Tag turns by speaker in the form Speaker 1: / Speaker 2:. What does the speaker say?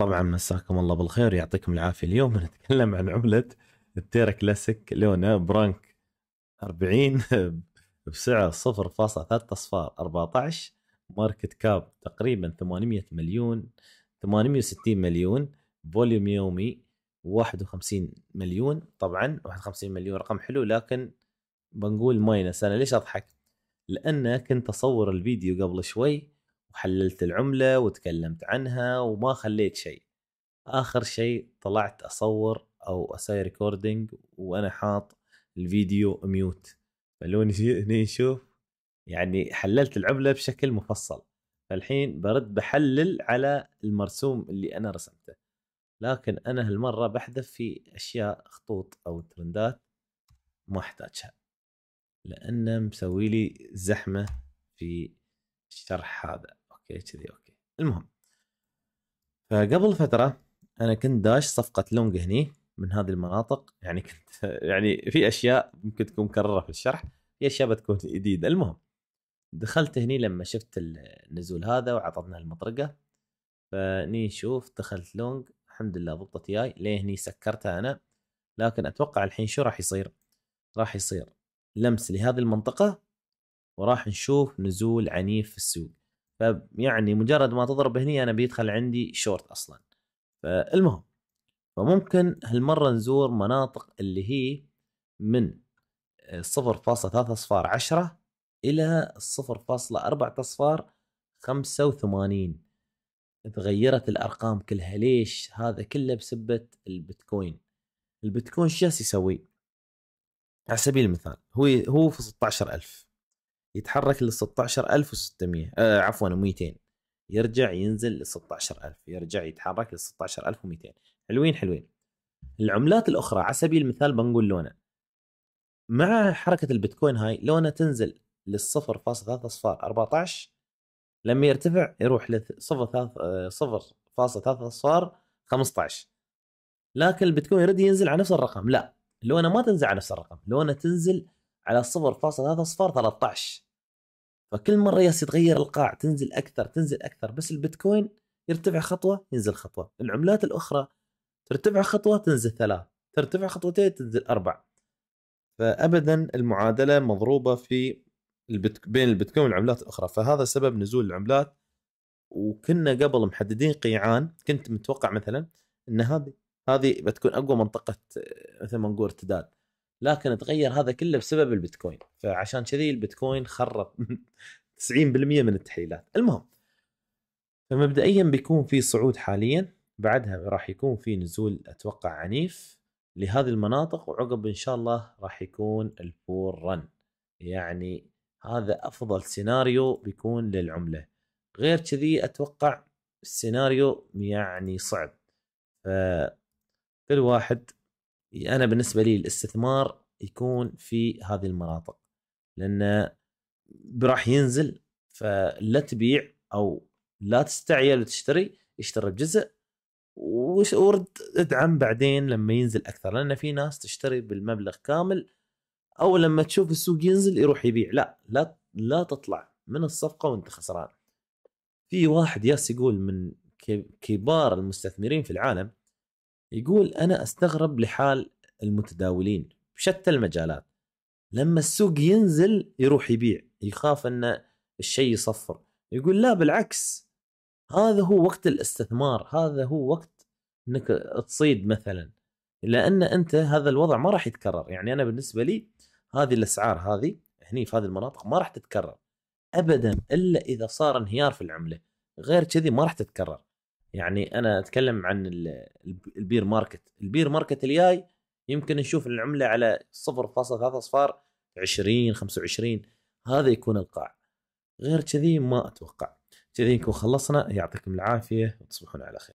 Speaker 1: طبعا مساكم الله بالخير يعطيكم العافيه اليوم نتكلم عن عمله التيرا كلاسيك لونه برانك 40 بسعر 0.3 اصفار 14 ماركت كاب تقريبا 800 مليون 860 مليون فوليوم يومي 51 مليون طبعا 51 مليون رقم حلو لكن بنقول ماينس انا ليش اضحك؟ لان كنت اصور الفيديو قبل شوي وحللت العملة وتكلمت عنها وما خليت شيء آخر شيء طلعت أصور أو أسوي ريكوردينج وأنا حاط الفيديو ميوت فلو نشوف يعني حللت العملة بشكل مفصل فالحين برد بحلل على المرسوم اللي أنا رسمته لكن أنا هالمرة بحذف في أشياء خطوط أو ترندات ما أحتاجها لأنه مسوي لي زحمة في الشرح هذا اوكي كذي اوكي المهم فقبل فتره انا كنت داش صفقه لونج هني من هذه المناطق يعني كنت يعني في اشياء ممكن تكون مكرره في الشرح في اشياء بتكون جديده المهم دخلت هني لما شفت النزول هذا وعطتنا المطرقه فني نشوف دخلت لونج الحمد لله ضبطت ياي ليه هني سكرتها انا لكن اتوقع الحين شو راح يصير راح يصير لمس لهذه المنطقه وراح نشوف نزول عنيف في السوق فيعني مجرد ما تضرب هني انا بيدخل عندي شورت اصلا فالمهم فممكن هالمرة نزور مناطق اللي هي من صفر فاصلة ثلاثة أصفار عشرة إلى صفر فاصلة أربعة أصفار خمسة وثمانين تغيرت الأرقام كلها ليش هذا كله بسبة البيتكوين البيتكوين شو يسوي على سبيل المثال هو هو في 16000 يتحرك ل 16600 آه عفوا 200 يرجع ينزل ل 16000 يرجع يتحرك ل 16200 حلوين حلوين العملات الاخرى على سبيل المثال بنقول لونه مع حركه البيتكوين هاي لونه تنزل لل 0.3 اصفار 14 لما يرتفع يروح ل 0.3 اصفار 15 لكن البيتكوين يرد ينزل على نفس الرقم لا لونه ما تنزل على نفس الرقم لونه تنزل على 0.0013 فكل مرة يس يتغير القاع تنزل أكثر تنزل أكثر بس البيتكوين يرتفع خطوة ينزل خطوة العملات الأخرى ترتفع خطوة تنزل ثلاث ترتفع خطوتين تنزل أربع فأبدا المعادلة مضروبة في البتك... بين البيتكوين والعملات الأخرى فهذا سبب نزول العملات وكنا قبل محددين قيعان كنت متوقع مثلا ان هذه هذه بتكون اقوى منطقه مثل ما نقول ارتداد لكن تغير هذا كله بسبب البيتكوين فعشان كذي البيتكوين خرب 90% من التحليلات المهم فمبدئيا بيكون في صعود حاليا بعدها راح يكون في نزول اتوقع عنيف لهذه المناطق وعقب ان شاء الله راح يكون البور رن يعني هذا افضل سيناريو بيكون للعمله غير كذي اتوقع السيناريو يعني صعب ف كل واحد انا بالنسبه لي الاستثمار يكون في هذه المناطق لانه راح ينزل فلا تبيع او لا تستعجل وتشتري اشتري بجزء ورد ادعم بعدين لما ينزل اكثر لان في ناس تشتري بالمبلغ كامل او لما تشوف السوق ينزل يروح يبيع لا لا لا تطلع من الصفقه وانت خسران في واحد ياس يقول من كبار المستثمرين في العالم يقول انا استغرب لحال المتداولين بشتى المجالات لما السوق ينزل يروح يبيع يخاف ان الشيء يصفر يقول لا بالعكس هذا هو وقت الاستثمار هذا هو وقت انك تصيد مثلا لان انت هذا الوضع ما راح يتكرر يعني انا بالنسبه لي هذه الاسعار هذه هني في هذه المناطق ما راح تتكرر ابدا الا اذا صار انهيار في العمله غير كذي ما راح تتكرر يعني انا اتكلم عن البير ماركت البير ماركت الجاي يمكن نشوف العمله على 0.3 اصفار 20 25 هذا يكون القاع غير كذي ما اتوقع كذي نكون خلصنا يعطيكم العافيه وتصبحون على خير